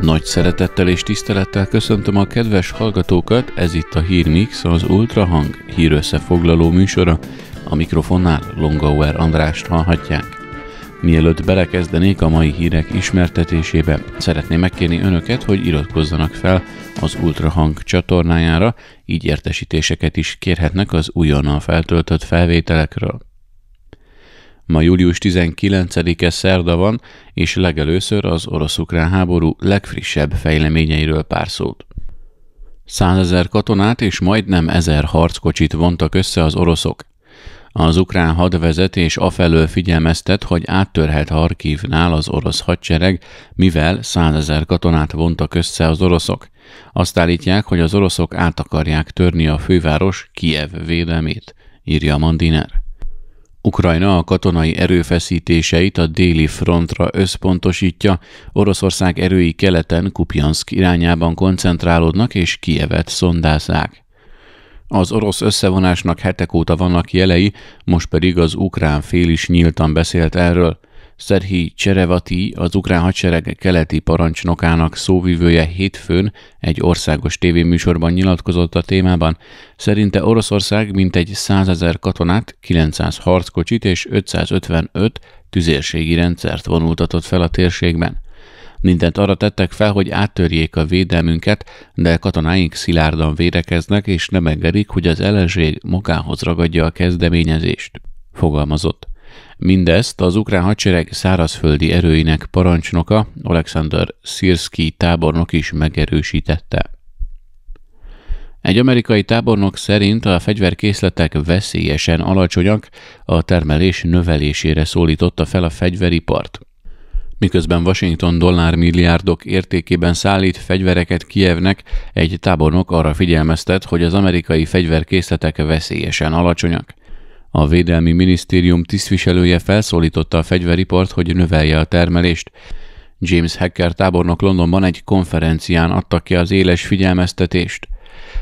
Nagy szeretettel és tisztelettel köszöntöm a kedves hallgatókat, ez itt a Hírmix, az Ultrahang hírösszefoglaló műsora. A mikrofonnál Longauer Andrást hallhatják. Mielőtt belekezdenék a mai hírek ismertetésébe, szeretném megkérni önöket, hogy iratkozzanak fel az Ultrahang csatornájára, így értesítéseket is kérhetnek az újonnan feltöltött felvételekről. Ma július 19-e szerda van, és legelőször az orosz-ukrán háború legfrissebb fejleményeiről pár szót. Százezer katonát és majdnem ezer harckocsit vontak össze az oroszok. Az ukrán hadvezetés afelől figyelmeztet, hogy áttörhet Harkivnál az orosz hadsereg, mivel százezer katonát vontak össze az oroszok. Azt állítják, hogy az oroszok át akarják törni a főváros Kiev védelmét, írja Mandiner. Ukrajna a katonai erőfeszítéseit a déli frontra összpontosítja, Oroszország erői keleten Kupjanszk irányában koncentrálódnak és Kievet szondázzák. Az orosz összevonásnak hetek óta vannak jelei, most pedig az ukrán fél is nyíltan beszélt erről. Szerhi Cserevati, az ukrán hadsereg keleti parancsnokának szóvivője hétfőn egy országos tévéműsorban nyilatkozott a témában. Szerinte Oroszország mintegy 100 ezer katonát, 900 harckocsit és 555 tüzérségi rendszert vonultatott fel a térségben. Mindent arra tettek fel, hogy áttörjék a védelmünket, de katonáink szilárdan védekeznek és nem engedik, hogy az ellenség magához ragadja a kezdeményezést, fogalmazott. Mindezt az ukrán hadsereg szárazföldi erőinek parancsnoka Alexander Szirszki tábornok is megerősítette. Egy amerikai tábornok szerint a fegyverkészletek veszélyesen alacsonyak, a termelés növelésére szólította fel a fegyveripart. Miközben Washington dollármilliárdok értékében szállít fegyvereket Kievnek, egy tábornok arra figyelmeztet, hogy az amerikai fegyverkészletek veszélyesen alacsonyak. A Védelmi Minisztérium tisztviselője felszólította a fegyveripart, hogy növelje a termelést. James Hacker tábornok Londonban egy konferencián adta ki az éles figyelmeztetést.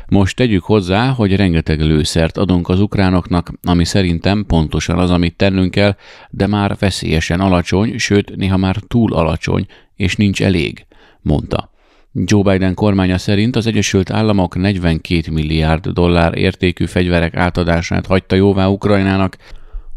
Most tegyük hozzá, hogy rengeteg lőszert adunk az ukránoknak, ami szerintem pontosan az, amit tennünk kell, de már veszélyesen alacsony, sőt, néha már túl alacsony, és nincs elég, mondta. Joe Biden kormánya szerint az Egyesült Államok 42 milliárd dollár értékű fegyverek átadását hagyta jóvá Ukrajnának,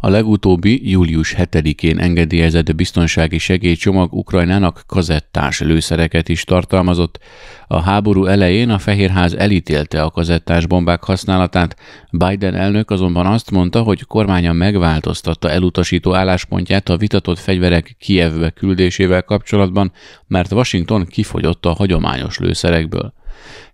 a legutóbbi július 7-én engedélyezett biztonsági segélycsomag Ukrajnának kazettás lőszereket is tartalmazott. A háború elején a Fehérház elítélte a kazettás bombák használatát, Biden elnök azonban azt mondta, hogy kormánya megváltoztatta elutasító álláspontját a vitatott fegyverek Kievbe küldésével kapcsolatban, mert Washington kifogyott a hagyományos lőszerekből.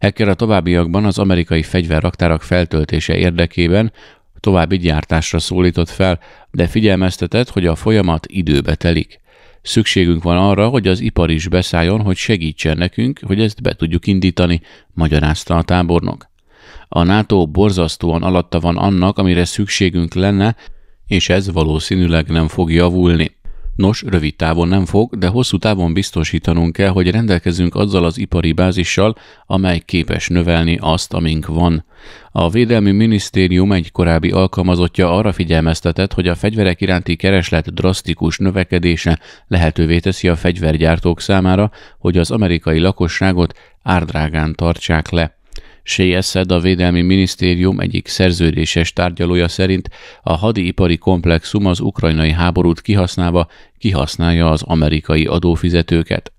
Hekker a továbbiakban az amerikai fegyverraktárak feltöltése érdekében További gyártásra szólított fel, de figyelmeztetett, hogy a folyamat időbe telik. Szükségünk van arra, hogy az ipar is beszálljon, hogy segítsen nekünk, hogy ezt be tudjuk indítani, magyarázta a tábornok. A NATO borzasztóan alatta van annak, amire szükségünk lenne, és ez valószínűleg nem fog javulni. Nos, rövid távon nem fog, de hosszú távon biztosítanunk kell, hogy rendelkezünk azzal az ipari bázissal, amely képes növelni azt, amink van. A Védelmi Minisztérium egy korábbi alkalmazottja arra figyelmeztetett, hogy a fegyverek iránti kereslet drasztikus növekedése lehetővé teszi a fegyvergyártók számára, hogy az amerikai lakosságot árdrágán tartsák le. Shea a Védelmi Minisztérium egyik szerződéses tárgyalója szerint a hadiipari komplexum az ukrajnai háborút kihasználva kihasználja az amerikai adófizetőket.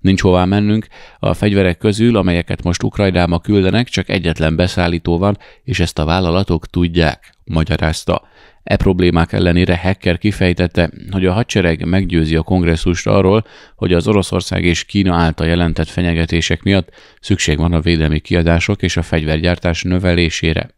Nincs hová mennünk, a fegyverek közül, amelyeket most Ukrajnába küldenek, csak egyetlen beszállító van, és ezt a vállalatok tudják, magyarázta. E problémák ellenére Hacker kifejtette, hogy a hadsereg meggyőzi a kongresszust arról, hogy az Oroszország és Kína által jelentett fenyegetések miatt szükség van a védelmi kiadások és a fegyvergyártás növelésére.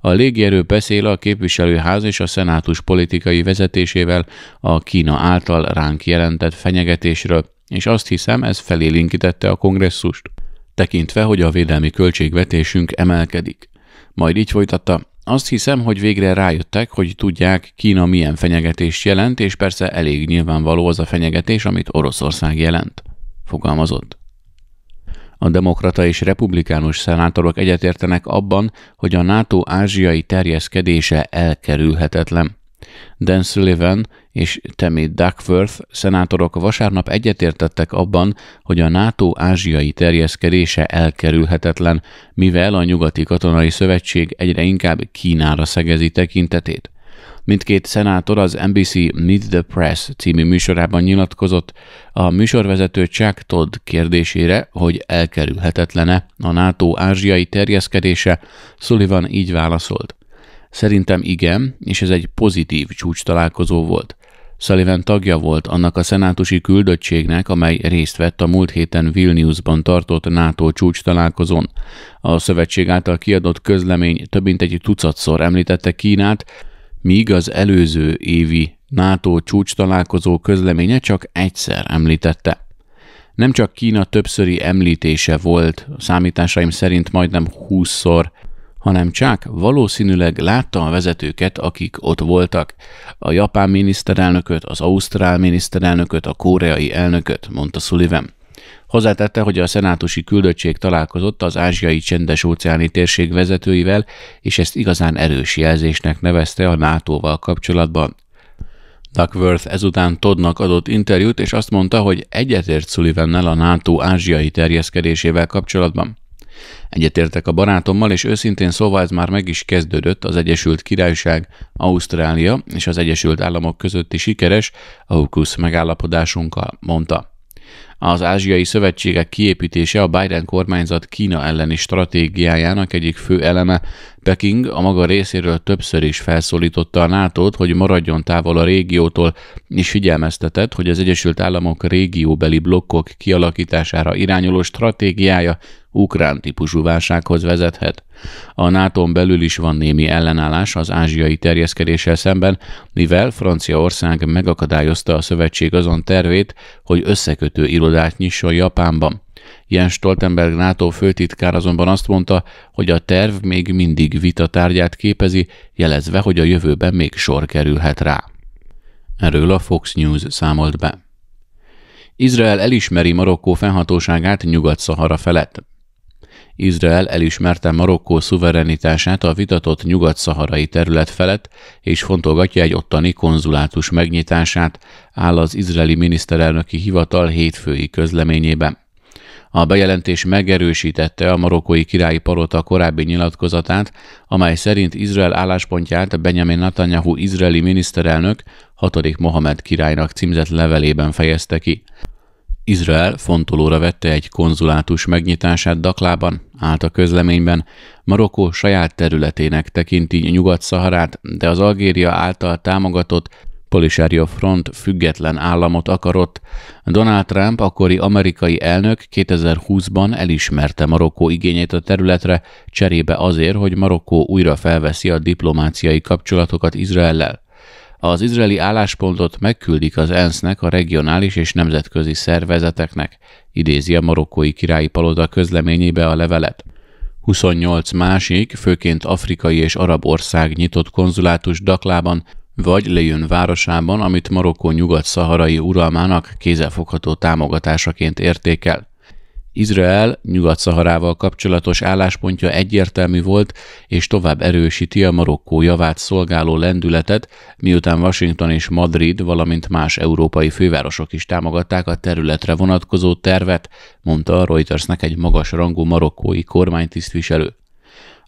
A légierő beszél a képviselőház és a szenátus politikai vezetésével a Kína által ránk jelentett fenyegetésről, és azt hiszem ez felélinkítette a kongresszust, tekintve, hogy a védelmi költségvetésünk emelkedik. Majd így folytatta, azt hiszem, hogy végre rájöttek, hogy tudják, Kína milyen fenyegetést jelent, és persze elég nyilvánvaló az a fenyegetés, amit Oroszország jelent, fogalmazott. A demokrata és republikánus szenátorok egyetértenek abban, hogy a NATO ázsiai terjeszkedése elkerülhetetlen. Dan Sullivan, és Tammy Duckworth szenátorok vasárnap egyetértettek abban, hogy a NATO ázsiai terjeszkedése elkerülhetetlen, mivel a Nyugati Katonai Szövetség egyre inkább Kínára szegezi tekintetét. Mindkét szenátor az NBC Meet the Press című műsorában nyilatkozott a műsorvezető Chuck Todd kérdésére, hogy elkerülhetetlene a NATO ázsiai terjeszkedése, Sullivan így válaszolt. Szerintem igen, és ez egy pozitív csúcs találkozó volt. Sullivan tagja volt annak a szenátusi küldöttségnek, amely részt vett a múlt héten Vilniusban tartott NATO csúcs találkozón. A szövetség által kiadott közlemény több mint egy tucatszor említette Kínát, míg az előző évi NATO csúcs találkozó közleménye csak egyszer említette. Nem csak Kína többszöri említése volt, számításaim szerint majdnem 20-szor, hanem csak valószínűleg látta a vezetőket, akik ott voltak. A japán miniszterelnököt, az ausztrál miniszterelnököt, a koreai elnököt, mondta Sullivan. Hozzátette, hogy a szenátusi küldöttség találkozott az ázsiai csendes-óceáni térség vezetőivel, és ezt igazán erős jelzésnek nevezte a NATO-val kapcsolatban. Duckworth ezután Todnak adott interjút, és azt mondta, hogy egyetért Sullivannel a NATO ázsiai terjeszkedésével kapcsolatban. Egyetértek a barátommal, és őszintén szóval ez már meg is kezdődött az Egyesült Királyság, Ausztrália és az Egyesült Államok közötti sikeres AUKUS megállapodásunkkal, mondta. Az ázsiai szövetségek kiépítése a Biden kormányzat Kína elleni stratégiájának egyik fő eleme. Peking a maga részéről többször is felszólította a nato hogy maradjon távol a régiótól, és figyelmeztetett, hogy az Egyesült Államok régióbeli blokkok kialakítására irányuló stratégiája ukrán típusú válsághoz vezethet. A nato belül is van némi ellenállás az ázsiai terjeszkedéssel szemben, mivel Franciaország megakadályozta a szövetség azon tervét, hogy összekötő irodát nyisson Japánban. Jens Stoltenberg NATO főtitkár azonban azt mondta, hogy a terv még mindig vita tárgyát képezi, jelezve, hogy a jövőben még sor kerülhet rá. Erről a Fox News számolt be. Izrael elismeri Marokkó fennhatóságát Nyugat-Szahara felett. Izrael elismerte Marokkó szuverenitását a vitatott nyugat-szaharai terület felett, és fontolgatja egy ottani konzulátus megnyitását, áll az izraeli miniszterelnöki hivatal hétfői közleményében. A bejelentés megerősítette a marokkói királyi palota korábbi nyilatkozatát, amely szerint Izrael álláspontját Benjamin Netanyahu izraeli miniszterelnök 6. Mohamed királynak címzett levelében fejezte ki. Izrael fontolóra vette egy konzulátus megnyitását Daklában, állt a közleményben. Marokkó saját területének tekinti Nyugat-Szaharát, de az Algéria által támogatott Polisario Front független államot akarott. Donald Trump, akkori amerikai elnök 2020-ban elismerte Marokkó igényét a területre, cserébe azért, hogy Marokkó újra felveszi a diplomáciai kapcsolatokat Izraellel. Az izraeli álláspontot megküldik az ENSZ-nek, a regionális és nemzetközi szervezeteknek, idézi a marokkói királyi palota közleményébe a levelet. 28 másik, főként afrikai és arab ország nyitott konzulátus Daklában vagy Lejön városában, amit Marokkó nyugat-szaharai uralmának kézefogható támogatásaként értékel. Izrael Nyugat-Szaharával kapcsolatos álláspontja egyértelmű volt, és tovább erősíti a Marokkó javát szolgáló lendületet, miután Washington és Madrid, valamint más európai fővárosok is támogatták a területre vonatkozó tervet, mondta a Reutersnek egy magas rangú marokkói kormánytisztviselő.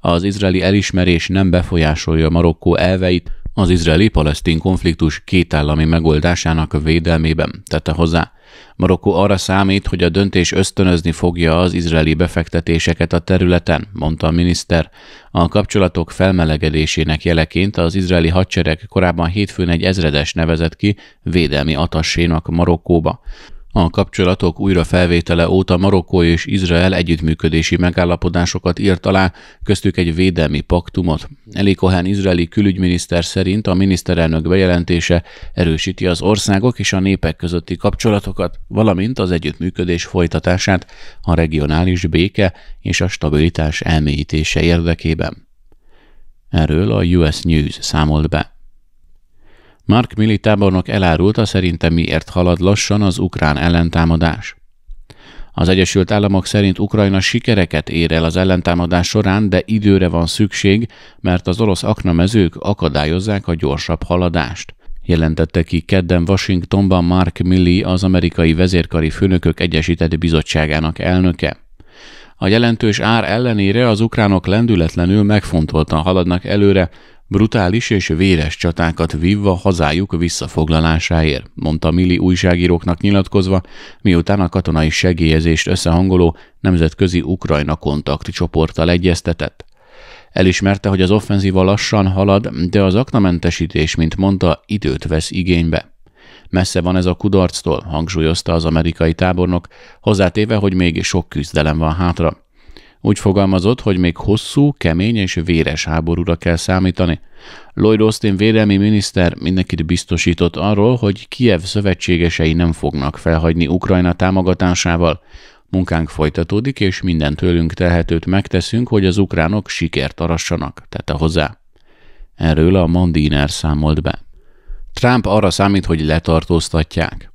Az izraeli elismerés nem befolyásolja Marokkó elveit, az izraeli-palesztin konfliktus kétállami megoldásának védelmében, tette hozzá. Marokkó arra számít, hogy a döntés ösztönözni fogja az izraeli befektetéseket a területen, mondta a miniszter. A kapcsolatok felmelegedésének jeleként az izraeli hadsereg korábban hétfőn egy ezredes nevezett ki védelmi atassénak Marokkóba. A kapcsolatok felvétele óta Marokkó és Izrael együttműködési megállapodásokat írt alá, köztük egy védelmi paktumot. Eli Cohen izraeli külügyminiszter szerint a miniszterelnök bejelentése erősíti az országok és a népek közötti kapcsolatokat, valamint az együttműködés folytatását a regionális béke és a stabilitás elmélyítése érdekében. Erről a US News számolt be. Mark Milli tábornok elárulta, szerinte miért halad lassan az ukrán ellentámadás. Az Egyesült Államok szerint Ukrajna sikereket ér el az ellentámadás során, de időre van szükség, mert az orosz aknamezők akadályozzák a gyorsabb haladást. Jelentette ki kedden Washingtonban Mark Milley, az amerikai vezérkari főnökök Egyesített Bizottságának elnöke. A jelentős ár ellenére az ukránok lendületlenül megfontoltan haladnak előre, Brutális és véres csatákat vívva hazájuk visszafoglalásáért, mondta Milli újságíróknak nyilatkozva, miután a katonai segélyezést összehangoló nemzetközi Ukrajna kontakti csoporttal egyeztetett. Elismerte, hogy az offenzíva lassan halad, de az aknamentesítés, mint mondta, időt vesz igénybe. Messze van ez a kudarctól, hangsúlyozta az amerikai tábornok, hozzátéve, hogy még sok küzdelem van hátra. Úgy fogalmazott, hogy még hosszú, kemény és véres háborúra kell számítani. Lloyd Austin védelmi miniszter mindenkit biztosított arról, hogy Kiev szövetségesei nem fognak felhagyni Ukrajna támogatásával. Munkánk folytatódik, és minden tőlünk telhetőt megteszünk, hogy az ukránok sikert arassanak, tette hozzá. Erről a Mandiner számolt be. Trump arra számít, hogy letartóztatják.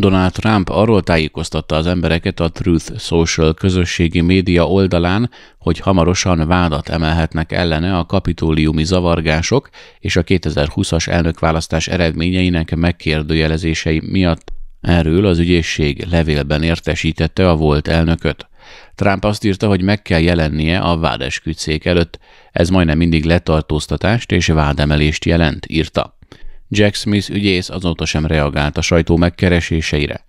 Donald Trump arról tájékoztatta az embereket a Truth Social közösségi média oldalán, hogy hamarosan vádat emelhetnek ellene a kapitóliumi zavargások és a 2020-as elnökválasztás eredményeinek megkérdőjelezései miatt. Erről az ügyészség levélben értesítette a volt elnököt. Trump azt írta, hogy meg kell jelennie a vádeskütszék előtt. Ez majdnem mindig letartóztatást és vádemelést jelent, írta. Jack Smith ügyész azóta sem reagált a sajtó megkereséseire.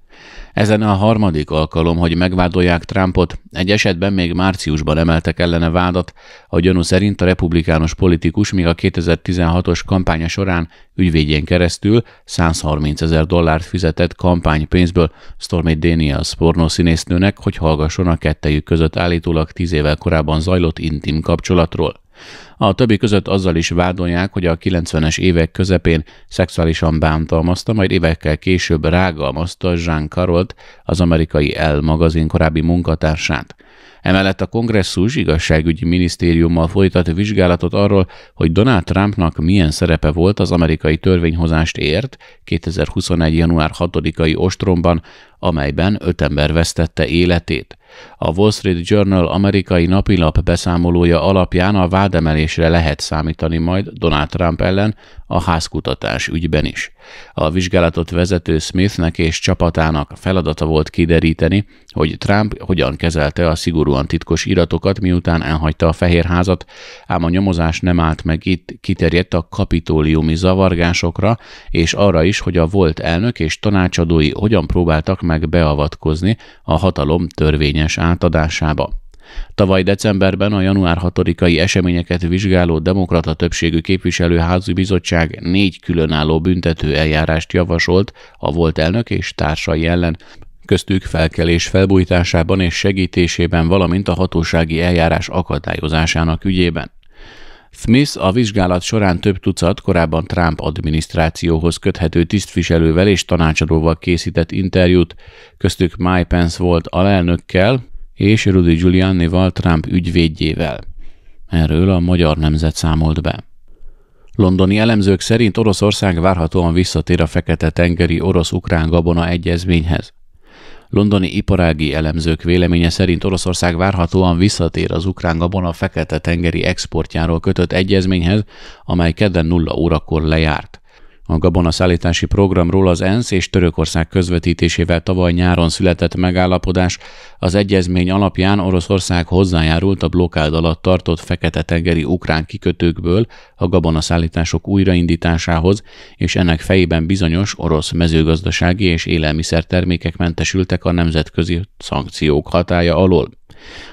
Ezen a harmadik alkalom, hogy megvádolják Trumpot, egy esetben még márciusban emeltek ellene vádat, a gyanú szerint a republikánus politikus még a 2016-os kampánya során ügyvédjén keresztül 130 ezer dollárt fizetett kampánypénzből Stormy Daniels pornószínésznőnek, hogy hallgasson a kettejük között állítólag tíz évvel korábban zajlott intim kapcsolatról. A többi között azzal is vádolják, hogy a 90-es évek közepén szexuálisan bántalmazta, majd évekkel később rágalmazta Jean Carolt, az amerikai El magazin korábbi munkatársát. Emellett a kongresszus igazságügyi minisztériummal folytat vizsgálatot arról, hogy Donald Trumpnak milyen szerepe volt az amerikai törvényhozást ért 2021. január 6-ai ostromban, amelyben öt ember vesztette életét. A Wall Street Journal amerikai napilap beszámolója alapján a vádemelésre lehet számítani majd Donald Trump ellen a házkutatás ügyben is. A vizsgálatot vezető Smithnek és csapatának feladata volt kideríteni, hogy Trump hogyan kezelte a szigorúan titkos iratokat, miután elhagyta a Fehér Házat, ám a nyomozás nem állt meg itt, kiterjedt a kapitóliumi zavargásokra, és arra is, hogy a volt elnök és tanácsadói hogyan próbáltak meg beavatkozni a hatalom törvényes átadásába. Tavaly decemberben a január 6-ai eseményeket vizsgáló demokrata többségű képviselőházi bizottság négy különálló büntető eljárást javasolt a volt elnök és társai ellen, köztük felkelés felbújtásában és segítésében, valamint a hatósági eljárás akadályozásának ügyében. Smith a vizsgálat során több tucat korábban Trump adminisztrációhoz köthető tisztviselővel és tanácsadóval készített interjút, köztük Mike Pence volt alelnökkel és Rudy Giulianival Trump ügyvédjével. Erről a magyar nemzet számolt be. Londoni elemzők szerint Oroszország várhatóan visszatér a Fekete-tengeri orosz-ukrán gabona egyezményhez. Londoni iparági elemzők véleménye szerint Oroszország várhatóan visszatér az ukrán gabona fekete tengeri exportjáról kötött egyezményhez, amely kedden nulla órakor lejárt. A gabona szállítási programról az ENSZ és Törökország közvetítésével tavaly nyáron született megállapodás az egyezmény alapján Oroszország hozzájárult a blokkád alatt tartott fekete-tengeri ukrán kikötőkből a gabona szállítások újraindításához, és ennek fejében bizonyos orosz mezőgazdasági és élelmiszertermékek mentesültek a nemzetközi szankciók hatája alól.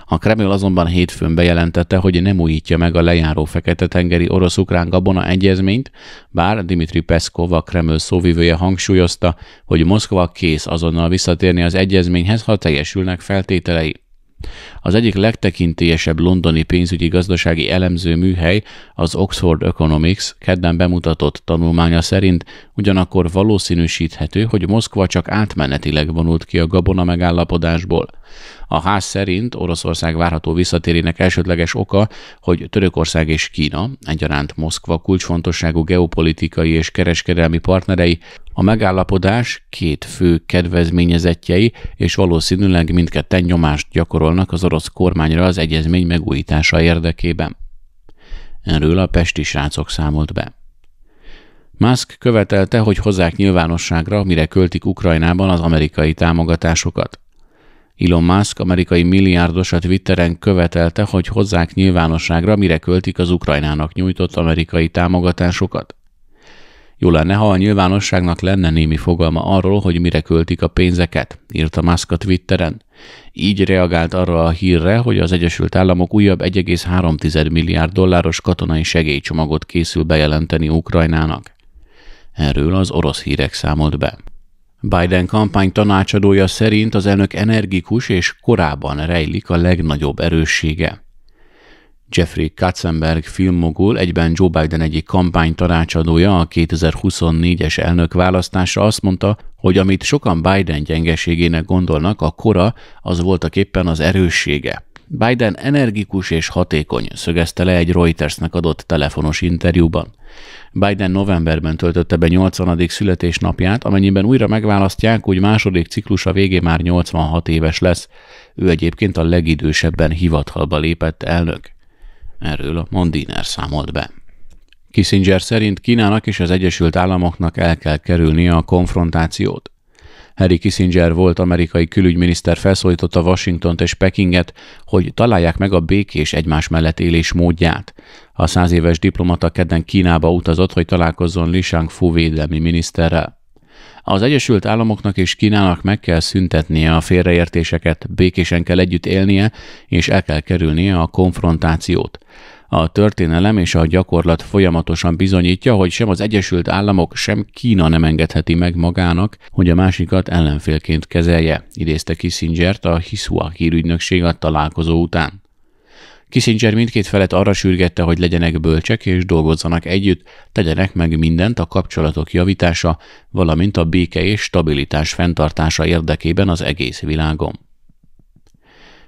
A Kreml azonban hétfőn bejelentette, hogy nem újítja meg a lejáró fekete-tengeri orosz-ukrán gabona egyezményt, bár Dimitri Peszkov, a Kreml szóvivője hangsúlyozta, hogy Moszkva kész azonnal visszatérni az egyezményhez, ha teljesülnek feltételei. Az egyik legtekintélyesebb londoni pénzügyi gazdasági elemző műhely, az Oxford Economics kedden bemutatott tanulmánya szerint ugyanakkor valószínűsíthető, hogy Moszkva csak átmenetileg vonult ki a gabona megállapodásból. A ház szerint Oroszország várható visszatérének elsődleges oka, hogy Törökország és Kína, egyaránt Moszkva kulcsfontosságú geopolitikai és kereskedelmi partnerei a megállapodás két fő kedvezményezettjei, és valószínűleg mindketten nyomást gyakorolnak az orosz kormányra az egyezmény megújítása érdekében. Erről a pesti srácok számolt be. Musk követelte, hogy hozzák nyilvánosságra, mire költik Ukrajnában az amerikai támogatásokat. Elon Musk, amerikai milliárdos a Twitteren követelte, hogy hozzák nyilvánosságra, mire költik az Ukrajnának nyújtott amerikai támogatásokat. Jó lenne, ha a nyilvánosságnak lenne némi fogalma arról, hogy mire költik a pénzeket, írta Musk a Twitteren. Így reagált arra a hírre, hogy az Egyesült Államok újabb 1,3 milliárd dolláros katonai segélycsomagot készül bejelenteni Ukrajnának. Erről az orosz hírek számolt be. Biden kampány tanácsadója szerint az elnök energikus és korábban rejlik a legnagyobb erőssége. Jeffrey Katzenberg filmmogul, egyben Joe Biden egyik kampány tanácsadója a 2024-es elnök választásra azt mondta, hogy amit sokan Biden gyengeségének gondolnak, a kora az voltak éppen az erőssége. Biden energikus és hatékony, szögezte le egy Reutersnek adott telefonos interjúban. Biden novemberben töltötte be 80. születésnapját, amennyiben újra megválasztják, hogy második ciklusa végé már 86 éves lesz. Ő egyébként a legidősebben hivatalba lépett elnök. Erről a Mondiner számolt be. Kissinger szerint Kínának és az Egyesült Államoknak el kell kerülnie a konfrontációt. Harry Kissinger volt amerikai külügyminiszter felszólította Washingtont és Pekinget, hogy találják meg a békés egymás mellett élés módját. A száz éves diplomata kedden Kínába utazott, hogy találkozzon Li Shang-Fu védelmi miniszterrel. Az Egyesült Államoknak és Kínának meg kell szüntetnie a félreértéseket, békésen kell együtt élnie, és el kell kerülnie a konfrontációt. A történelem és a gyakorlat folyamatosan bizonyítja, hogy sem az Egyesült Államok, sem Kína nem engedheti meg magának, hogy a másikat ellenfélként kezelje, idézte Kissinger-t a Hisua hírügynökség a találkozó után. Kissinger mindkét felet arra sürgette, hogy legyenek bölcsek és dolgozzanak együtt, tegyenek meg mindent a kapcsolatok javítása, valamint a béke és stabilitás fenntartása érdekében az egész világon.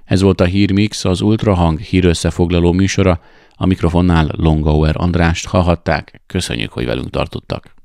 Ez volt a Hírmix, az Ultrahang hírösszefoglaló műsora, a mikrofonnál Longauer Andrást hallhatták. Köszönjük, hogy velünk tartottak.